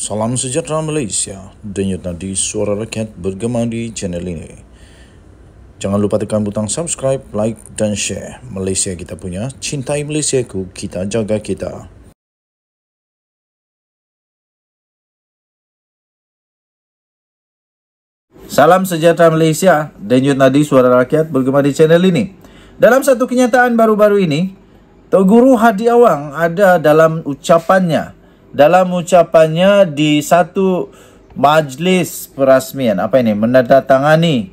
Salam sejahtera Malaysia. Denyut di suara rakyat bergema di channel ini. Jangan lupa tekan butang subscribe, like dan share. Malaysia kita punya, cintai Malaysia ku, kita jaga kita. Salam sejahtera Malaysia. Denyut di suara rakyat bergema di channel ini. Dalam satu kenyataan baru-baru ini, Guru Hadi Awang ada dalam ucapannya dalam ucapannya di satu majlis perasmian apa ini menandatangani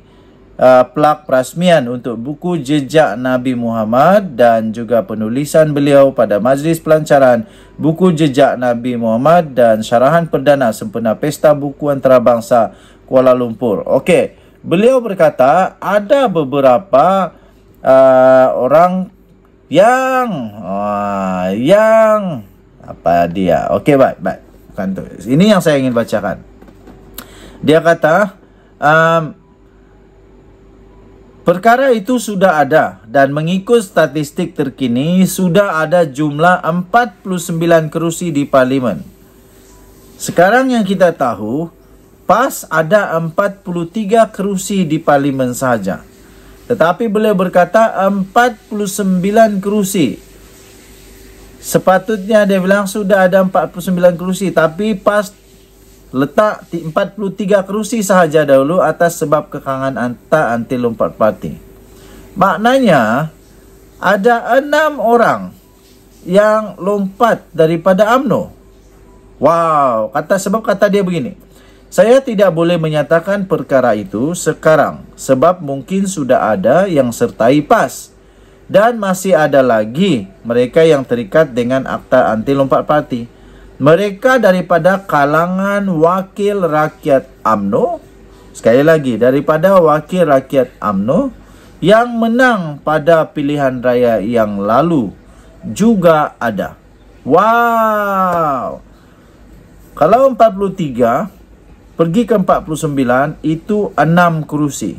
uh, plak perasmian untuk buku jejak Nabi Muhammad dan juga penulisan beliau pada majlis pelancaran buku jejak Nabi Muhammad dan syarahan perdana sempena pesta buku antarabangsa Kuala Lumpur. Okey, beliau berkata ada beberapa uh, orang yang uh, yang apa dia okey baik baik kan tu ini yang saya ingin bacakan dia kata um, Perkara itu sudah ada dan mengikut statistik terkini sudah ada jumlah 49 kerusi di parlimen. Sekarang yang kita tahu PAS ada 43 kerusi di parlimen saja. Tetapi beliau berkata 49 kerusi Sepatutnya dia bilang sudah ada 49 kerusi tapi pas letak 43 kerusi sahaja dahulu atas sebab kekangan anta anti lompat parti. Maknanya ada 6 orang yang lompat daripada AMNO. Wow, kata sebab kata dia begini. Saya tidak boleh menyatakan perkara itu sekarang sebab mungkin sudah ada yang sertai PAS dan masih ada lagi mereka yang terikat dengan akta anti lompat parti. Mereka daripada kalangan wakil rakyat AMNO, sekali lagi daripada wakil rakyat AMNO yang menang pada pilihan raya yang lalu juga ada. Wow! Kalau 43 pergi ke 49 itu 6 kerusi.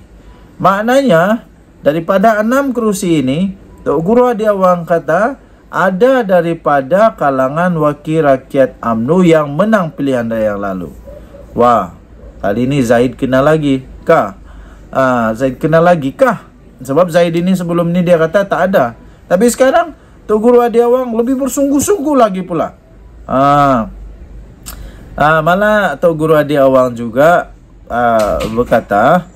Maknanya daripada enam kerusi ini, Tok Guru Adiawang kata ada daripada kalangan wakil rakyat AMNU yang menang pilihan raya yang lalu. Wah, kali ini Zaid kena lagi kah? Ah, Zaid kena lagi kah? Sebab Zaid ini sebelum ini dia kata tak ada. Tapi sekarang Tok Guru Adiawang lebih bersungguh-sungguh lagi pula. Ah. Ah, malah Tok Guru Adiawang juga ah, berkata,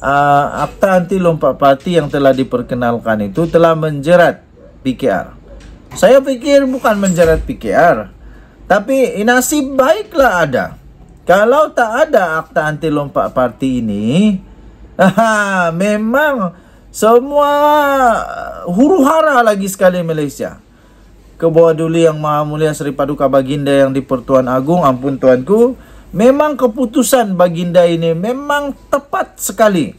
uh, ah, akta anti lompat parti yang telah diperkenalkan itu telah menjerat PKR. Saya fikir bukan menjerat PKR, tapi nasib baiklah ada. Kalau tak ada akta anti lompat parti ini, haha, memang semua huru-hara lagi sekali Malaysia. Kebawah duli yang maha mulia Sri Paduka Baginda yang di Pertuan Agung, ampun tuanku, Memang keputusan baginda ini memang tepat sekali.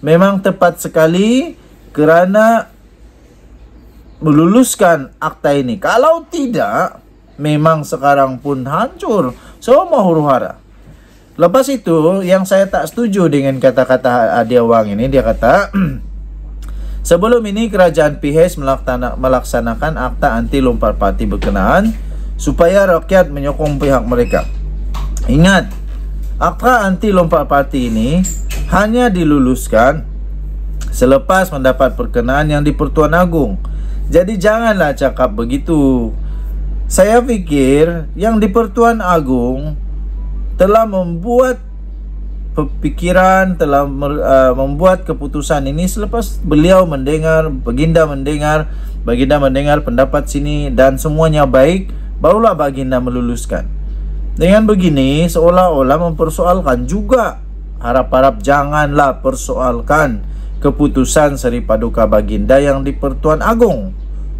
Memang tepat sekali kerana meluluskan akta ini. Kalau tidak, memang sekarang pun hancur. Semua huru-hara. Lepas itu, yang saya tak setuju dengan kata-kata Adia Wang ini, dia kata, Sebelum ini, kerajaan PH melaksanakan akta anti lompat parti berkenaan supaya rakyat menyokong pihak mereka. Ingat, akta anti lompat parti ini hanya diluluskan selepas mendapat perkenaan yang di Pertuan Agung. Jadi janganlah cakap begitu. Saya fikir yang di Pertuan Agung telah membuat pemikiran, telah mer, uh, membuat keputusan ini selepas beliau mendengar baginda mendengar baginda mendengar pendapat sini dan semuanya baik barulah baginda meluluskan dengan begini seolah-olah mempersoalkan juga Harap-harap janganlah persoalkan keputusan Seri Paduka Baginda yang di Pertuan agung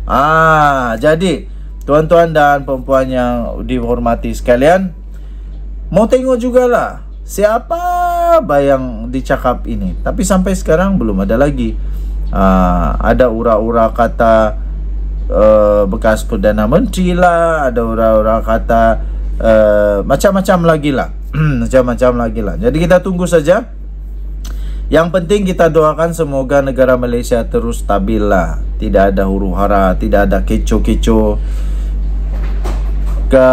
Ah, ha, Jadi tuan-tuan dan perempuan yang dihormati sekalian Mau tengok juga lah siapa bayang dicakap ini Tapi sampai sekarang belum ada lagi ah, Ada ura-ura kata uh, bekas Perdana Menteri lah Ada ura-ura kata Eh, macam-macam lagi lah macam-macam lagi lah jadi kita tunggu saja yang penting kita doakan semoga negara Malaysia terus stabil lah tidak ada huru hara tidak ada keco-keco. ke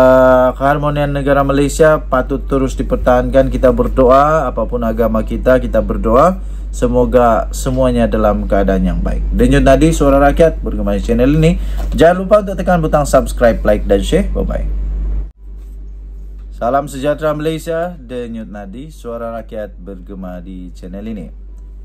keharmonian negara Malaysia patut terus dipertahankan kita berdoa apapun agama kita kita berdoa Semoga semuanya dalam keadaan yang baik. Dan Denyut tadi suara rakyat berkembang channel ini. Jangan lupa untuk tekan butang subscribe, like, dan share. Bye-bye. Salam sejahtera Malaysia, Denyut Nadi, suara rakyat bergema di channel ini.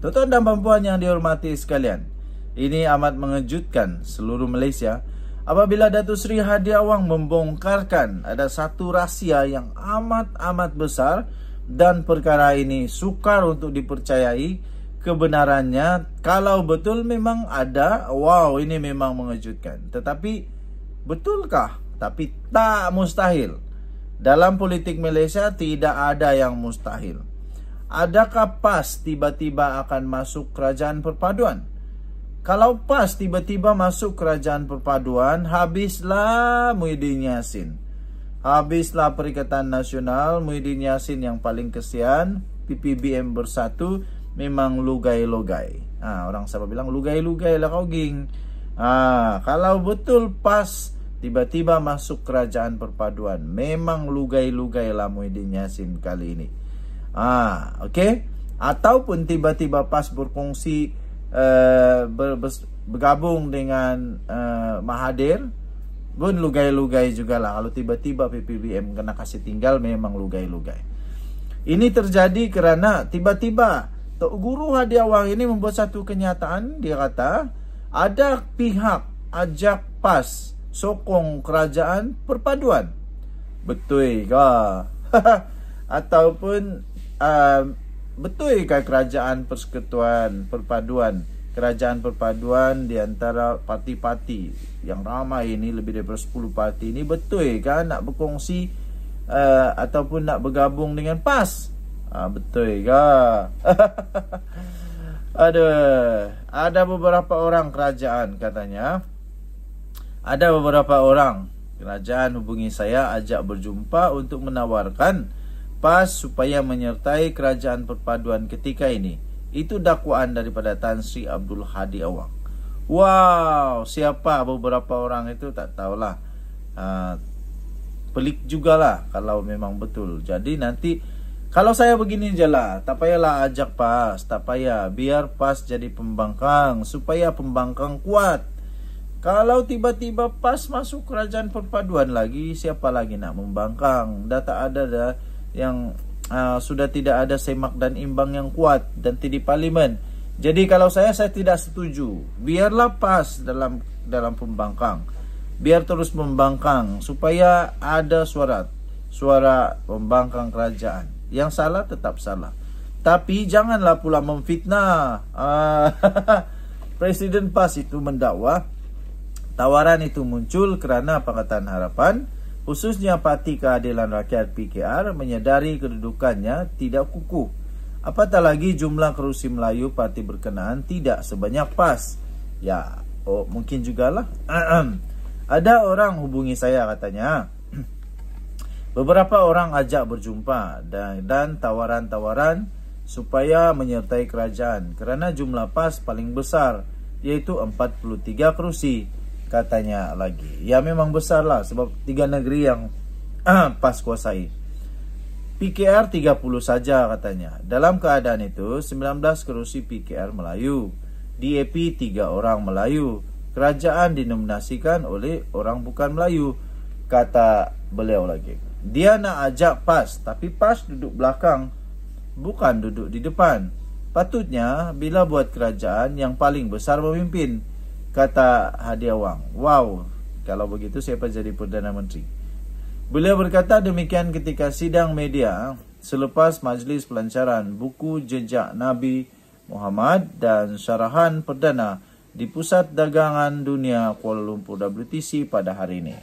Tuan-tuan dan Puan yang dihormati sekalian, ini amat mengejutkan seluruh Malaysia apabila Datuk Seri Hadi Awang membongkarkan ada satu rahsia yang amat-amat besar dan perkara ini sukar untuk dipercayai kebenarannya kalau betul memang ada, wow ini memang mengejutkan. Tetapi betulkah? Tapi tak mustahil. Dalam politik Malaysia tidak ada yang mustahil. Adakah PAS tiba-tiba akan masuk kerajaan perpaduan? Kalau PAS tiba-tiba masuk kerajaan perpaduan, habislah Muhyiddin Yassin. Habislah Perikatan Nasional Muhyiddin Yassin yang paling kesian, PPBM Bersatu memang lugai-lugai. Ah, orang siapa bilang lugai-lugai lah kau ging. Ah, kalau betul PAS tiba-tiba masuk kerajaan perpaduan. Memang lugai-lugai lah lamui dinyasin kali ini. Ah, ha, oke. Okay? Ataupun tiba-tiba pas berfungsi uh, eh, ber -ber bergabung dengan uh, eh, Mahadir pun lugai-lugai juga lah. Kalau tiba-tiba PPBM kena kasih tinggal memang lugai-lugai. Ini terjadi kerana tiba-tiba Tok Guru Hadiawang ini membuat satu kenyataan. Dia kata ada pihak ajak pas sokong kerajaan perpaduan. Betul ke? Ataupun uh, um, betul ke kerajaan persekutuan perpaduan? Kerajaan perpaduan di antara parti-parti yang ramai ini lebih daripada 10 parti ini betul ke nak berkongsi uh, ataupun nak bergabung dengan PAS? Uh, betul ke? Ada ada beberapa orang kerajaan katanya ada beberapa orang kerajaan hubungi saya ajak berjumpa untuk menawarkan PAS supaya menyertai kerajaan perpaduan ketika ini. Itu dakwaan daripada Tan Sri Abdul Hadi Awang. Wow, siapa beberapa orang itu tak tahulah. Uh, pelik juga lah kalau memang betul. Jadi nanti kalau saya begini je lah, tak payahlah ajak PAS, tak payah. Biar PAS jadi pembangkang supaya pembangkang kuat. Kalau tiba-tiba pas masuk kerajaan perpaduan lagi, siapa lagi nak membangkang? Data ada dah yang uh, sudah tidak ada semak dan imbang yang kuat dan di parlimen. Jadi kalau saya saya tidak setuju. Biarlah pas dalam dalam pembangkang. Biar terus membangkang supaya ada suara suara pembangkang kerajaan. Yang salah tetap salah. Tapi janganlah pula memfitnah. Uh, Presiden PAS itu mendakwa Tawaran itu muncul kerana Pakatan Harapan, khususnya Parti Keadilan Rakyat PKR menyedari kedudukannya tidak kukuh. Apatah lagi jumlah kerusi Melayu parti berkenaan tidak sebanyak PAS. Ya, oh, mungkin lah. Ada orang hubungi saya katanya. Beberapa orang ajak berjumpa dan tawaran-tawaran supaya menyertai kerajaan kerana jumlah PAS paling besar yaitu 43 kerusi katanya lagi. Ya memang besar lah sebab tiga negeri yang pas kuasai. PKR 30 saja katanya. Dalam keadaan itu 19 kerusi PKR Melayu. DAP 3 orang Melayu. Kerajaan dinominasikan oleh orang bukan Melayu. Kata beliau lagi. Dia nak ajak PAS tapi PAS duduk belakang bukan duduk di depan. Patutnya bila buat kerajaan yang paling besar memimpin kata Hadia Wang. Wow, kalau begitu siapa jadi Perdana Menteri? Beliau berkata demikian ketika sidang media selepas majlis pelancaran buku jejak Nabi Muhammad dan syarahan perdana di Pusat Dagangan Dunia Kuala Lumpur WTC pada hari ini.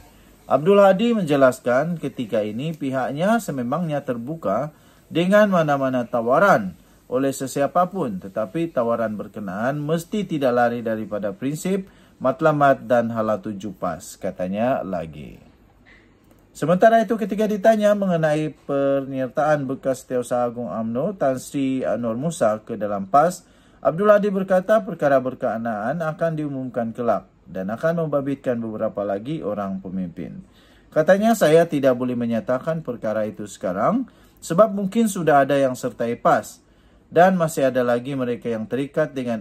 Abdul Hadi menjelaskan ketika ini pihaknya sememangnya terbuka dengan mana-mana tawaran oleh sesiapa pun tetapi tawaran berkenaan mesti tidak lari daripada prinsip matlamat dan hala pas katanya lagi Sementara itu ketika ditanya mengenai pernyataan bekas Setiausaha Agung AMNO Tan Sri Anwar Musa ke dalam PAS, Abdul Adi berkata perkara berkenaan akan diumumkan kelak dan akan membabitkan beberapa lagi orang pemimpin. Katanya saya tidak boleh menyatakan perkara itu sekarang sebab mungkin sudah ada yang sertai PAS dan masih ada lagi mereka yang terikat dengan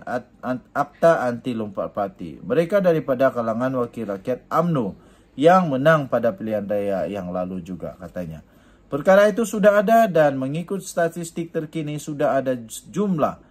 akta anti lompat parti. Mereka daripada kalangan wakil rakyat AMNO yang menang pada pilihan raya yang lalu juga katanya. Perkara itu sudah ada dan mengikut statistik terkini sudah ada jumlah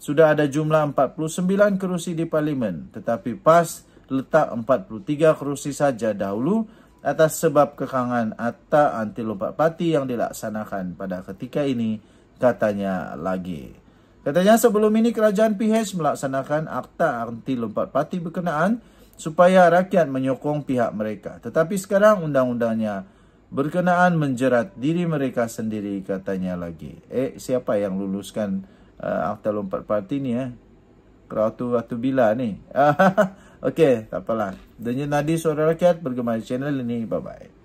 sudah ada jumlah 49 kerusi di parlimen tetapi PAS letak 43 kerusi saja dahulu atas sebab kekangan akta anti lompat parti yang dilaksanakan pada ketika ini katanya lagi. Katanya sebelum ini kerajaan PH melaksanakan akta anti lompat parti berkenaan supaya rakyat menyokong pihak mereka. Tetapi sekarang undang-undangnya berkenaan menjerat diri mereka sendiri katanya lagi. Eh siapa yang luluskan uh, akta lompat parti ni eh? Keratu waktu bila ni? Okey, tak apalah. Denyut Nadi Suara Rakyat bergemar channel ini. Bye-bye.